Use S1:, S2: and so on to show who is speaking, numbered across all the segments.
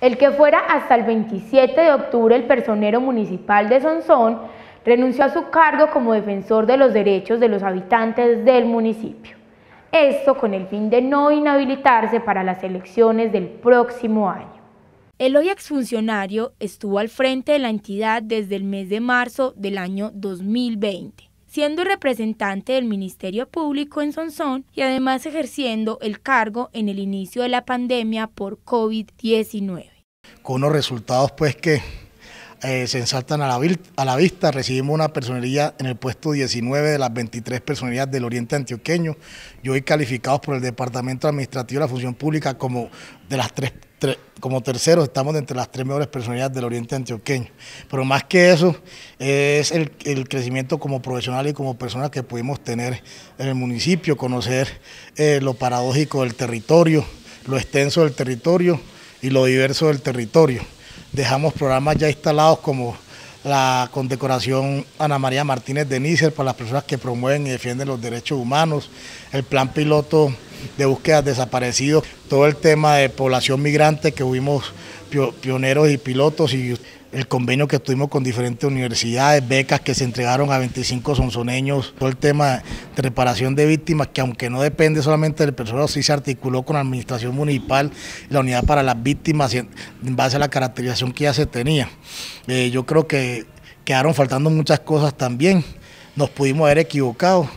S1: el que fuera hasta el 27 de octubre el personero municipal de Sonsón, renunció a su cargo como defensor de los derechos de los habitantes del municipio. Esto con el fin de no inhabilitarse para las elecciones del próximo año. El hoy exfuncionario estuvo al frente de la entidad desde el mes de marzo del año 2020 siendo representante del Ministerio Público en Sonsón y además ejerciendo el cargo en el inicio de la pandemia por COVID-19.
S2: Con unos resultados pues que eh, se ensaltan a la, a la, vista. Recibimos una personería en el puesto 19 de las 23 personalidades del Oriente Antioqueño. Y hoy calificados por el Departamento Administrativo de la Función Pública como de las tres como tercero estamos entre las tres mejores personalidades del Oriente Antioqueño. Pero más que eso, es el, crecimiento como profesional y como persona que pudimos tener en el municipio, conocer eh, lo paradójico del territorio, lo extenso del territorio y lo diverso del territorio. Dejamos programas ya instalados como la condecoración Ana María Martínez de Nícer para las personas que promueven y defienden los derechos humanos, el plan piloto de búsquedas desaparecidos, todo el tema de población migrante que hubimos pioneros y pilotos y el convenio que tuvimos con diferentes universidades, becas que se entregaron a 25 sonzoneños, todo el tema de reparación de víctimas, que aunque no depende solamente del personal, sí se articuló con la administración municipal, la unidad para las víctimas, en base a la caracterización que ya se tenía. Eh, yo creo que quedaron faltando muchas cosas también, nos pudimos haber equivocado,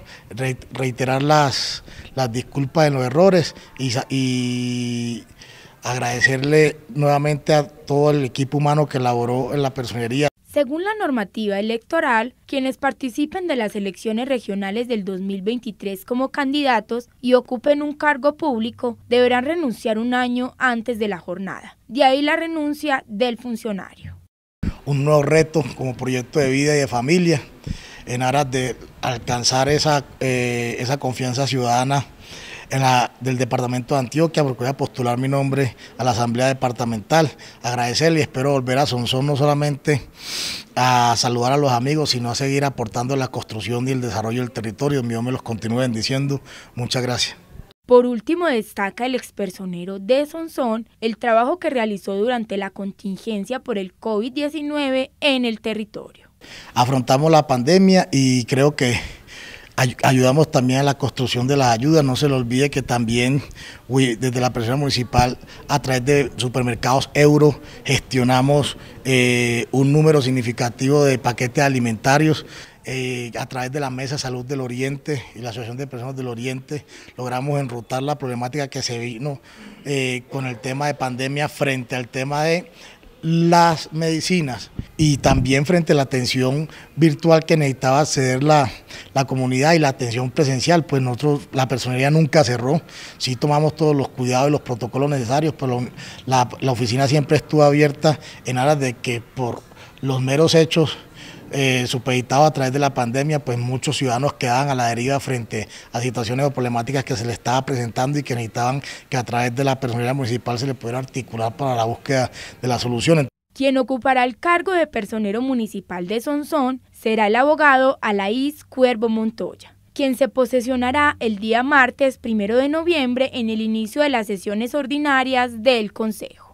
S2: reiterar las las disculpas de los errores y, y agradecerle nuevamente a todo el equipo humano que laboró en la personería.
S1: Según la normativa electoral, quienes participen de las elecciones regionales del 2023 como candidatos y ocupen un cargo público deberán renunciar un año antes de la jornada. De ahí la renuncia del funcionario.
S2: Un nuevo reto como proyecto de vida y de familia en aras de alcanzar esa, eh, esa confianza ciudadana del Departamento de Antioquia, porque voy a postular mi nombre a la Asamblea Departamental. Agradecerle y espero volver a Sonsón no solamente a saludar a los amigos, sino a seguir aportando la construcción y el desarrollo del territorio. Mi me los continúe bendiciendo. Muchas gracias.
S1: Por último, destaca el expersonero de Sonsón el trabajo que realizó durante la contingencia por el COVID-19 en el territorio
S2: afrontamos la pandemia y creo que ayudamos también a la construcción de las ayudas. No se le olvide que también desde la presión municipal, a través de supermercados euro, gestionamos eh, un número significativo de paquetes alimentarios. Eh, a través de la Mesa Salud del Oriente y la Asociación de Personas del Oriente, logramos enrutar la problemática que se vino eh, con el tema de pandemia frente al tema de las medicinas y también frente a la atención virtual que necesitaba acceder la, comunidad y la atención presencial, pues nosotros, la personería nunca cerró, sí tomamos todos los cuidados y los protocolos necesarios, pero la, la oficina siempre estuvo abierta en aras de que por los meros hechos eh, supeditado a través de la pandemia, pues muchos ciudadanos quedaban a la deriva frente a situaciones o problemáticas que se les estaba presentando y que necesitaban que a través de la personalidad municipal se le pudiera articular para la búsqueda de las soluciones.
S1: Quien ocupará el cargo de personero municipal de Sonsón será el abogado Alaís Cuervo Montoya, quien se posesionará el día martes primero de noviembre en el inicio de las sesiones ordinarias del Consejo.